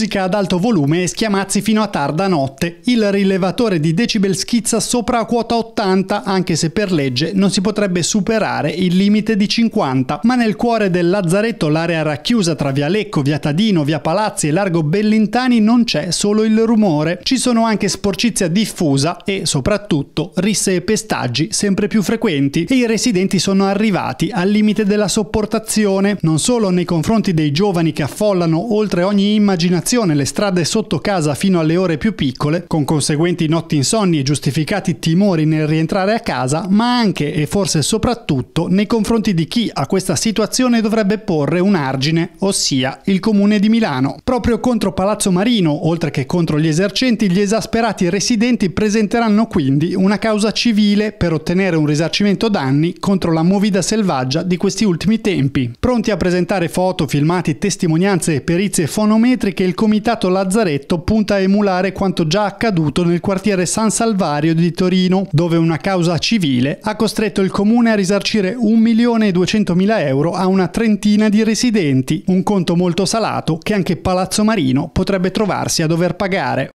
musica ad alto volume e schiamazzi fino a tarda notte. Il rilevatore di decibel schizza sopra a quota 80, anche se per legge non si potrebbe superare il limite di 50. Ma nel cuore del Lazzaretto, l'area racchiusa tra via Lecco, via Tadino, via Palazzi e largo Bellintani, non c'è solo il rumore. Ci sono anche sporcizia diffusa e, soprattutto, risse e pestaggi sempre più frequenti. E i residenti sono arrivati al limite della sopportazione, non solo nei confronti dei giovani che affollano oltre ogni immaginazione navigazione le strade sotto casa fino alle ore più piccole, con conseguenti notti insonni e giustificati timori nel rientrare a casa, ma anche e forse soprattutto nei confronti di chi a questa situazione dovrebbe porre un argine, ossia il comune di Milano. Proprio contro Palazzo Marino, oltre che contro gli esercenti, gli esasperati residenti presenteranno quindi una causa civile per ottenere un risarcimento danni contro la movida selvaggia di questi ultimi tempi. Pronti a presentare foto, filmati, testimonianze e perizie fonometriche, il comitato Lazzaretto punta a emulare quanto già accaduto nel quartiere San Salvario di Torino, dove una causa civile ha costretto il comune a risarcire 1.200.000 euro a una trentina di residenti, un conto molto salato che anche Palazzo Marino potrebbe trovarsi a dover pagare.